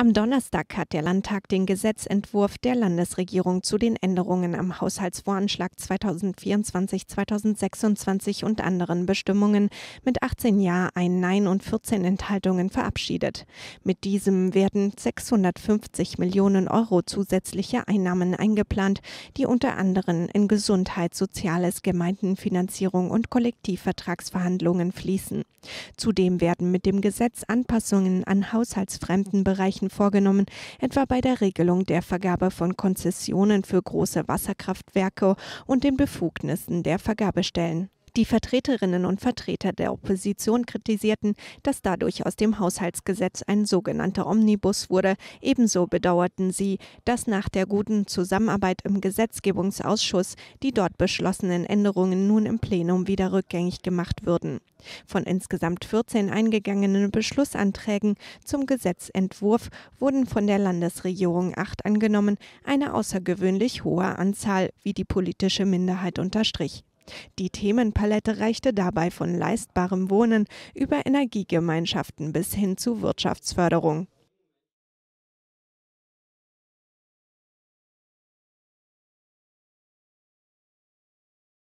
Am Donnerstag hat der Landtag den Gesetzentwurf der Landesregierung zu den Änderungen am Haushaltsvoranschlag 2024-2026 und anderen Bestimmungen mit 18 Ja, ein Nein und 14 Enthaltungen verabschiedet. Mit diesem werden 650 Millionen Euro zusätzliche Einnahmen eingeplant, die unter anderem in Gesundheit, Soziales, Gemeindenfinanzierung und Kollektivvertragsverhandlungen fließen. Zudem werden mit dem Gesetz Anpassungen an haushaltsfremden Bereichen Hilfen vorgenommen, etwa bei der Regelung der Vergabe von Konzessionen für große Wasserkraftwerke und den Befugnissen der Vergabestellen. Die Vertreterinnen und Vertreter der Opposition kritisierten, dass dadurch aus dem Haushaltsgesetz ein sogenannter Omnibus wurde. Ebenso bedauerten sie, dass nach der guten Zusammenarbeit im Gesetzgebungsausschuss die dort beschlossenen Änderungen nun im Plenum wieder rückgängig gemacht würden. Von insgesamt 14 eingegangenen Beschlussanträgen zum Gesetzentwurf wurden von der Landesregierung acht angenommen, eine außergewöhnlich hohe Anzahl, wie die politische Minderheit unterstrich. Die Themenpalette reichte dabei von leistbarem Wohnen über Energiegemeinschaften bis hin zu Wirtschaftsförderung.